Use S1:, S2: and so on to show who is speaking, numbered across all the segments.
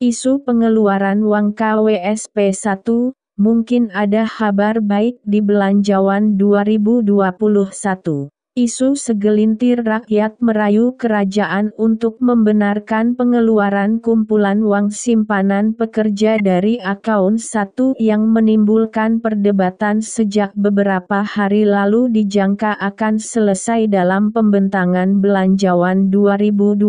S1: Isu pengeluaran uang KWSP 1, mungkin ada kabar baik di belanjawan 2021. Isu segelintir rakyat merayu kerajaan untuk membenarkan pengeluaran kumpulan uang simpanan pekerja dari akun satu yang menimbulkan perdebatan sejak beberapa hari lalu dijangka akan selesai dalam pembentangan belanjawan 2021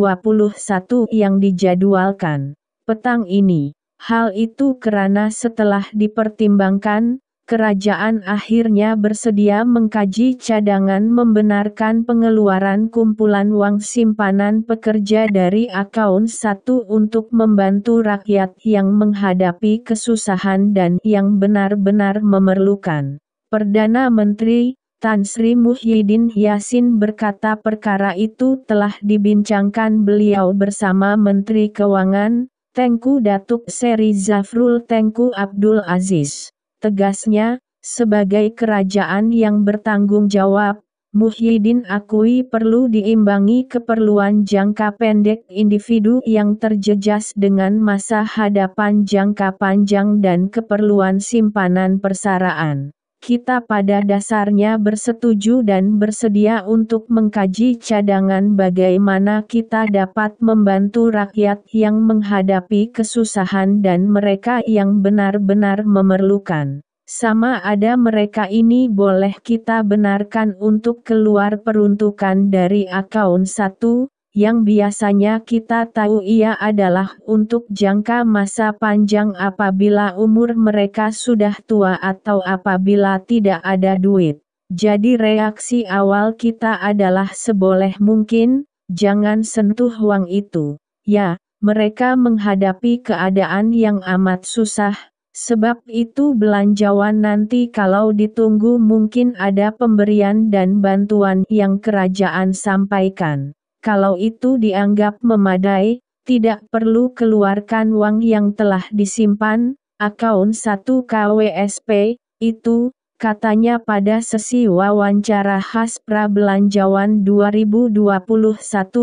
S1: yang dijadwalkan petang ini. Hal itu karena setelah dipertimbangkan, kerajaan akhirnya bersedia mengkaji cadangan membenarkan pengeluaran kumpulan uang simpanan pekerja dari akun satu untuk membantu rakyat yang menghadapi kesusahan dan yang benar-benar memerlukan. Perdana Menteri Tan Sri Muhyiddin Yassin berkata perkara itu telah dibincangkan beliau bersama Menteri Keuangan, Tengku Datuk Seri Zafrul Tengku Abdul Aziz. Tegasnya, sebagai kerajaan yang bertanggung jawab, Muhyiddin akui perlu diimbangi keperluan jangka pendek individu yang terjejas dengan masa hadapan jangka panjang dan keperluan simpanan persaraan kita pada dasarnya bersetuju dan bersedia untuk mengkaji cadangan bagaimana kita dapat membantu rakyat yang menghadapi kesusahan dan mereka yang benar-benar memerlukan. Sama ada mereka ini boleh kita benarkan untuk keluar peruntukan dari akun 1, yang biasanya kita tahu ia adalah untuk jangka masa panjang apabila umur mereka sudah tua atau apabila tidak ada duit. Jadi reaksi awal kita adalah seboleh mungkin, jangan sentuh uang itu. Ya, mereka menghadapi keadaan yang amat susah, sebab itu belanjawan nanti kalau ditunggu mungkin ada pemberian dan bantuan yang kerajaan sampaikan kalau itu dianggap memadai, tidak perlu keluarkan uang yang telah disimpan, akun 1 KWSP, itu, katanya pada sesi wawancara khas Prabelanjawan 2021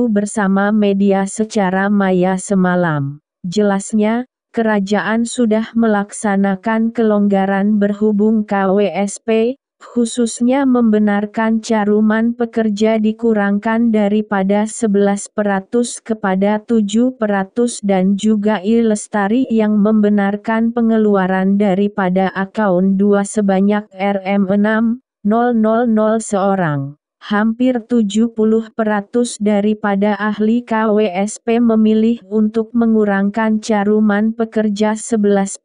S1: bersama media secara maya semalam. Jelasnya, kerajaan sudah melaksanakan kelonggaran berhubung KWSP, khususnya membenarkan caruman pekerja dikurangkan daripada 11 peratus kepada 7 peratus dan juga I Lestari yang membenarkan pengeluaran daripada akun 2 sebanyak rm 6000 seorang hampir 70% peratus daripada ahli KWSP memilih untuk mengurangkan caruman pekerja 11%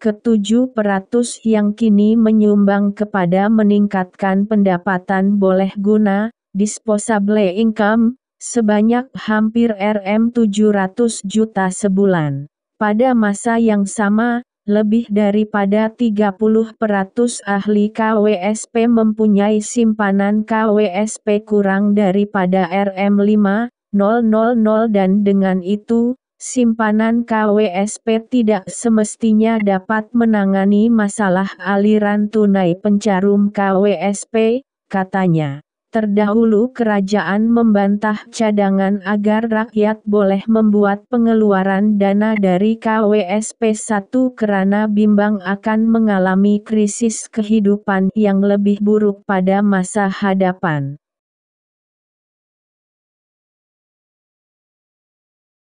S1: ke 7% peratus yang kini menyumbang kepada meningkatkan pendapatan boleh guna, disposable income, sebanyak hampir RM 700 juta sebulan. Pada masa yang sama, lebih daripada 30% peratus ahli KWSP mempunyai simpanan KWSP kurang daripada rm 5000 dan dengan itu, simpanan KWSP tidak semestinya dapat menangani masalah aliran tunai pencarum KWSP, katanya. Terdahulu kerajaan membantah cadangan agar rakyat boleh membuat pengeluaran dana dari KWSP 1 karena bimbang akan mengalami krisis kehidupan yang lebih buruk pada masa hadapan.